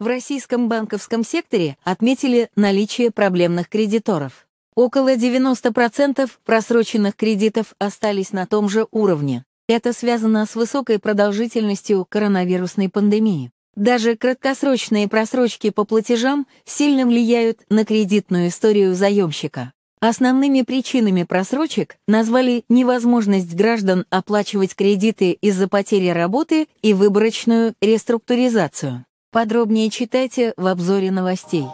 В российском банковском секторе отметили наличие проблемных кредиторов. Около 90% просроченных кредитов остались на том же уровне. Это связано с высокой продолжительностью коронавирусной пандемии. Даже краткосрочные просрочки по платежам сильно влияют на кредитную историю заемщика. Основными причинами просрочек назвали невозможность граждан оплачивать кредиты из-за потери работы и выборочную реструктуризацию. Подробнее читайте в обзоре новостей.